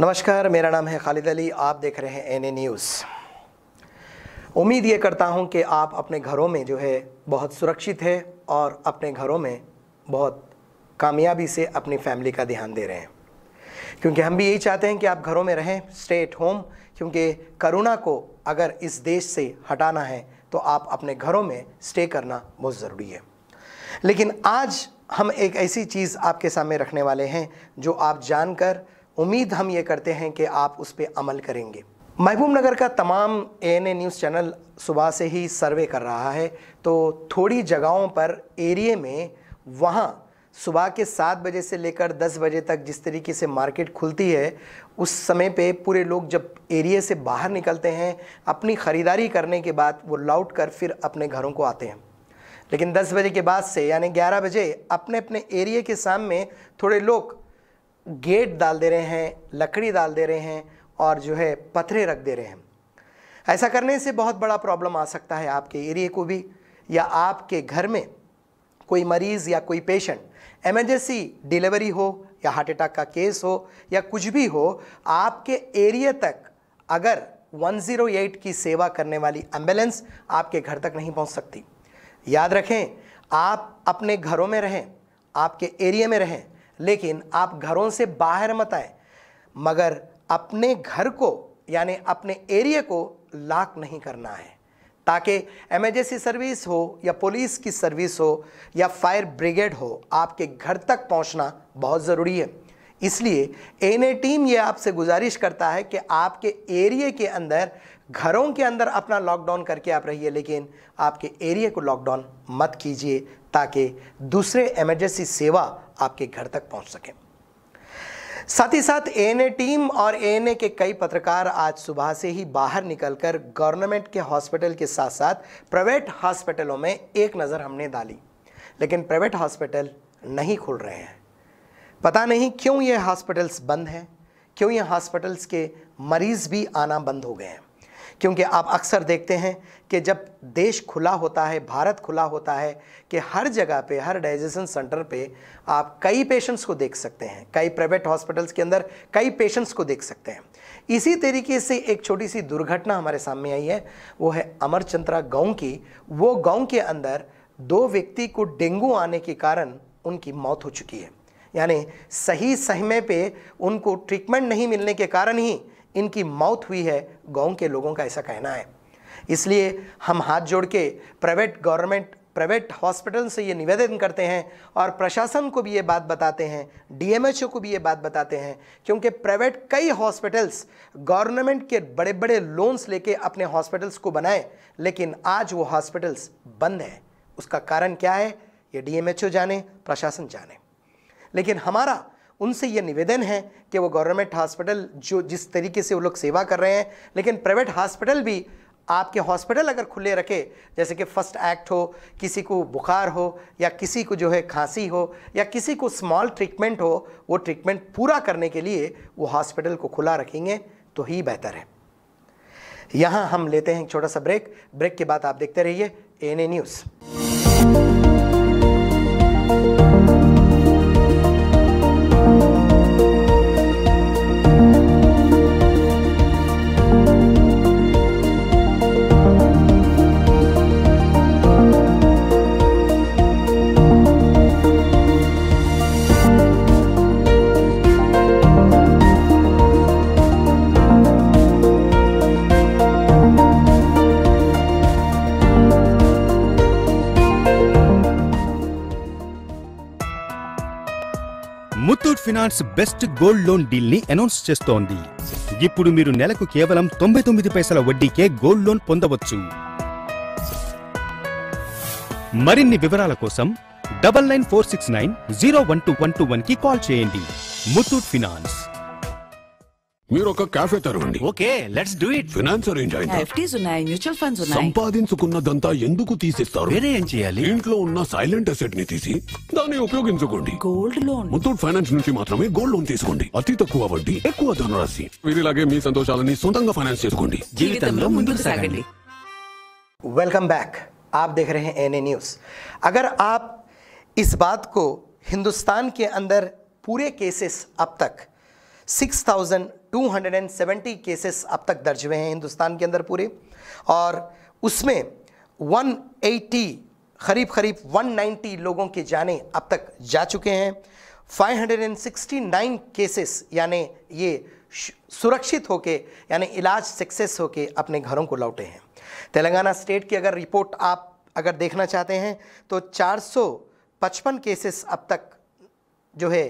नमस्कार मेरा नाम है खालिद अली आप देख रहे हैं एन ए न्यूज़ उम्मीद ये करता हूँ कि आप अपने घरों में जो है बहुत सुरक्षित है और अपने घरों में बहुत कामयाबी से अपनी फैमिली का ध्यान दे रहे हैं क्योंकि हम भी यही चाहते हैं कि आप घरों में रहें स्टे होम क्योंकि करोना को अगर इस देश से हटाना है तो आप अपने घरों में स्टे करना बहुत ज़रूरी है लेकिन आज हम एक ऐसी चीज़ आपके सामने रखने वाले हैं जो आप जानकर उम्मीद हम ये करते हैं कि आप उस पर अमल करेंगे महबूब नगर का तमाम A N A news channel सुबह से ही सर्वे कर रहा है तो थोड़ी जगहों पर एरिए में वहाँ सुबह के सात बजे से लेकर दस बजे तक जिस तरीके से मार्केट खुलती है उस समय पे पूरे लोग जब एरिए से बाहर निकलते हैं अपनी ख़रीदारी करने के बाद वो लौट कर फिर अपने घरों को आते हैं लेकिन दस बजे के बाद से यानी ग्यारह बजे अपने अपने एरिए के सामने थोड़े लोग गेट डाल दे रहे हैं लकड़ी डाल दे रहे हैं और जो है पत्थरे रख दे रहे हैं ऐसा करने से बहुत बड़ा प्रॉब्लम आ सकता है आपके एरिए को भी या आपके घर में कोई मरीज़ या कोई पेशेंट एमरजेंसी डिलीवरी हो या हार्ट अटैक का केस हो या कुछ भी हो आपके एरिया तक अगर 108 की सेवा करने वाली एम्बुलेंस आपके घर तक नहीं पहुंच सकती याद रखें आप अपने घरों में रहें आपके एरिया में रहें लेकिन आप घरों से बाहर मत आए मगर अपने घर को यानी अपने एरिया को लॉक नहीं करना है ताकि एमरजेंसी सर्विस हो या पुलिस की सर्विस हो या फायर ब्रिगेड हो आपके घर तक पहुंचना बहुत ज़रूरी है इसलिए एन टीम ये आपसे गुजारिश करता है कि आपके एरिए के अंदर घरों के अंदर अपना लॉकडाउन करके आप रहिए लेकिन आपके एरिया को लॉकडाउन मत कीजिए ताकि दूसरे इमरजेंसी सेवा आपके घर तक पहुंच सके साथ ही साथ एएनए टीम और एएनए के कई पत्रकार आज सुबह से ही बाहर निकलकर गवर्नमेंट के हॉस्पिटल के साथ साथ प्राइवेट हॉस्पिटलों में एक नज़र हमने डाली लेकिन प्राइवेट हॉस्पिटल नहीं खुल रहे हैं पता नहीं क्यों ये हॉस्पिटल्स बंद हैं क्यों ये हॉस्पिटल्स के मरीज़ भी आना बंद हो गए हैं क्योंकि आप अक्सर देखते हैं कि जब देश खुला होता है भारत खुला होता है कि हर जगह पे हर डाइजेशन सेंटर पे आप कई पेशेंट्स को देख सकते हैं कई प्राइवेट हॉस्पिटल्स के अंदर कई पेशेंट्स को देख सकते हैं इसी तरीके से एक छोटी सी दुर्घटना हमारे सामने आई है वो है अमरचंद्रा गाँव की वो गाँव के अंदर दो व्यक्ति को डेंगू आने के कारण उनकी मौत हो चुकी है यानी सही समय पे उनको ट्रीटमेंट नहीं मिलने के कारण ही इनकी मौत हुई है गांव के लोगों का ऐसा कहना है इसलिए हम हाथ जोड़ के प्राइवेट गवर्नमेंट प्राइवेट हॉस्पिटल से ये निवेदन करते हैं और प्रशासन को भी ये बात बताते हैं डीएमएचओ को भी ये बात बताते हैं क्योंकि प्राइवेट कई हॉस्पिटल्स गवर्नमेंट के बड़े बड़े लोन्स लेके अपने हॉस्पिटल्स को बनाए लेकिन आज वो हॉस्पिटल्स बंद हैं उसका कारण क्या है ये डीएमएचओ जाने प्रशासन जाने लेकिन हमारा उनसे ये निवेदन है कि वो गवर्नमेंट हॉस्पिटल जो जिस तरीके से वो लोग सेवा कर रहे हैं लेकिन प्राइवेट हॉस्पिटल भी आपके हॉस्पिटल अगर खुले रखे जैसे कि फर्स्ट एक्ट हो किसी को बुखार हो या किसी को जो है खांसी हो या किसी को स्मॉल ट्रीटमेंट हो वो ट्रीटमेंट पूरा करने के लिए वो हॉस्पिटल को खुला रखेंगे तो ही बेहतर है यहाँ हम लेते हैं एक छोटा सा ब्रेक ब्रेक के बाद आप देखते रहिए N news finance best gold loan deal ని అనౌన్స్ చేస్తోంది ఇప్పుడు మీరు నెలకు కేవలం తొంభై తొమ్మిది పైసల వడ్డీకే గోల్డ్ లోన్ పొందవచ్చు మరిన్ని వివరాల కోసం double nine four six nine zero one two one two one కి కాల్ చేయండి ముత్తూట్ ఫినాన్స్ మీరు ఒక కాఫే తెరవండి okay let's do it finance arrange అయింది ఎఫ్టీస్ ఉన్నాయి మ్యూచువల్ ఫండ్స్ ఉన్నాయి సంపాదించుకున్నదంతా ఎందుకు తీసిస్తారు వేరే ఏం చేయాలి ఇంట్లో ఉన్న సైలెంట్ అసెట్ ని తీసి దాన్ని ఉపయోగించుకోండి గోల్డ్ లోన్ ముత్తూట్ ఫైనాన్స్ నుంచి మాత్రమే గోల్డ్ లోన్ తీసుకోండి అతి తక్కువ వడ్డీ ఎక్కువ ధనరాశి వీరిలాగే మీ సంతోషాలని సొంతంగా ఫైనాన్స్ చేసుకోండి జీవితంలో ముందుకు సాగండి వెల్కమ్ బ్యాక్ आप देख रहे हैं एन न्यूज़ अगर आप इस बात को हिंदुस्तान के अंदर पूरे केसेस अब तक 6000 270 केसेस अब तक दर्ज हुए हैं हिंदुस्तान के अंदर पूरे और उसमें 180 करीब करीब 190 लोगों के जाने अब तक जा चुके हैं 569 केसेस यानी ये सुरक्षित होके यानी इलाज सक्सेस होके अपने घरों को लौटे हैं तेलंगाना स्टेट की अगर रिपोर्ट आप अगर देखना चाहते हैं तो 455 केसेस अब तक जो है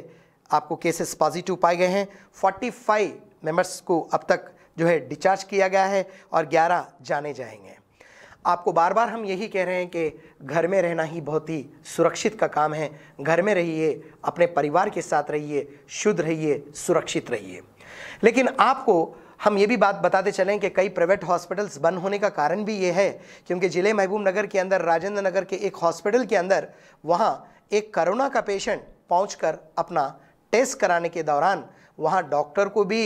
आपको केसेस पॉजिटिव पाए गए हैं 45 मेंबर्स को अब तक जो है डिचार्ज किया गया है और 11 जाने जाएंगे आपको बार बार हम यही कह रहे हैं कि घर में रहना ही बहुत ही सुरक्षित का काम है घर में रहिए अपने परिवार के साथ रहिए शुद्ध रहिए सुरक्षित रहिए लेकिन आपको हम ये भी बात बताते चलें कि कई प्राइवेट हॉस्पिटल्स बंद होने का कारण भी ये है क्योंकि ज़िले महबूब नगर के अंदर राजेंद्र नगर के एक हॉस्पिटल के अंदर वहाँ एक करोना का पेशेंट पहुँच अपना टेस्ट कराने के दौरान वहाँ डॉक्टर को भी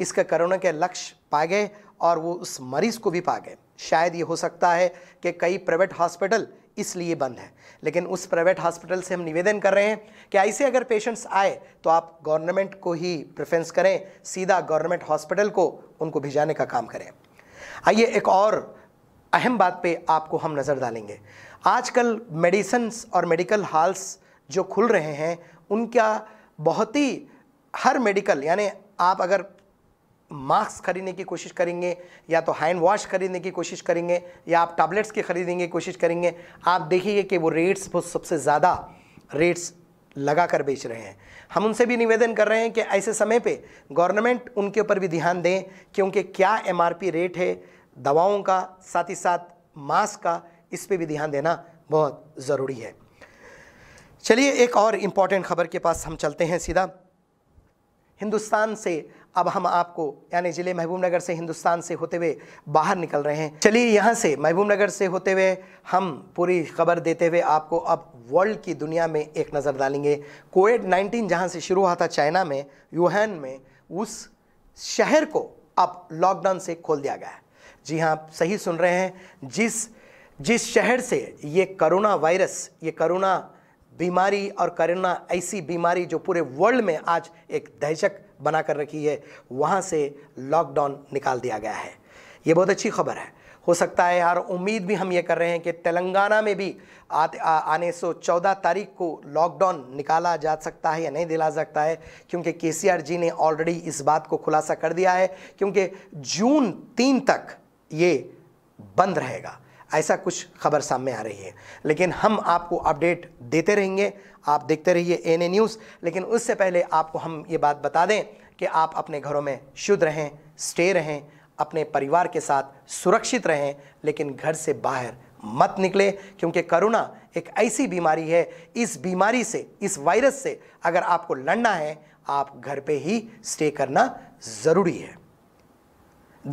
इसके कोरोना के लक्ष्य पा गए और वो उस मरीज़ को भी पा गए शायद ये हो सकता है कि कई प्राइवेट हॉस्पिटल इसलिए बंद है लेकिन उस प्राइवेट हॉस्पिटल से हम निवेदन कर रहे हैं कि ऐसे अगर पेशेंट्स आए तो आप गवर्नमेंट को ही प्रेफरेंस करें सीधा गवर्नमेंट हॉस्पिटल को उनको भिजाने का काम करें आइए एक और अहम बात पे आपको हम नज़र डालेंगे आजकल मेडिसन्स और मेडिकल हॉल्स जो खुल रहे हैं उनका बहुत ही हर मेडिकल यानी आप अगर मास्क खरीदने की कोशिश करेंगे या तो हैंड वॉश खरीदने की कोशिश करेंगे या आप टैबलेट्स की खरीदने की कोशिश करेंगे आप देखिए कि वो रेट्स वो सबसे ज़्यादा रेट्स लगा कर बेच रहे हैं हम उनसे भी निवेदन कर रहे हैं कि ऐसे समय पे गवर्नमेंट उनके ऊपर भी ध्यान दें क्योंकि क्या एम रेट है दवाओं का साथ ही साथ मास्क का इस पर भी ध्यान देना बहुत ज़रूरी है चलिए एक और इम्पॉर्टेंट खबर के पास हम चलते हैं सीधा हिंदुस्तान से अब हम आपको यानी ज़िले महबूबनगर से हिंदुस्तान से होते हुए बाहर निकल रहे हैं चलिए यहाँ से महबूबनगर से होते हुए हम पूरी खबर देते हुए आपको अब वर्ल्ड की दुनिया में एक नज़र डालेंगे कोविड 19 जहाँ से शुरू हुआ था चाइना में यूहैन में उस शहर को अब लॉकडाउन से खोल दिया गया है जी हाँ आप सही सुन रहे हैं जिस जिस शहर से ये करोना वायरस ये करोना बीमारी और करोना ऐसी बीमारी जो पूरे वर्ल्ड में आज एक दहशत बना कर रखी है वहाँ से लॉकडाउन निकाल दिया गया है ये बहुत अच्छी खबर है हो सकता है यार उम्मीद भी हम ये कर रहे हैं कि तेलंगाना में भी आते आ, आने सो चौदह तारीख को लॉकडाउन निकाला जा सकता है या नहीं दिला सकता है क्योंकि के जी ने ऑलरेडी इस बात को खुलासा कर दिया है क्योंकि जून तीन तक ये बंद रहेगा ऐसा कुछ खबर सामने आ रही है लेकिन हम आपको अपडेट देते रहेंगे आप देखते रहिए एन ए न्यूज़ लेकिन उससे पहले आपको हम ये बात बता दें कि आप अपने घरों में शुद्ध रहें स्टे रहें अपने परिवार के साथ सुरक्षित रहें लेकिन घर से बाहर मत निकले क्योंकि करोना एक ऐसी बीमारी है इस बीमारी से इस वायरस से अगर आपको लड़ना है आप घर पे ही स्टे करना ज़रूरी है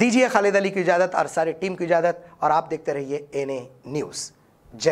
दीजिए खालिद अली की इजाज़त और सारी टीम की इजाज़त और आप देखते रहिए एन न्यूज़ जय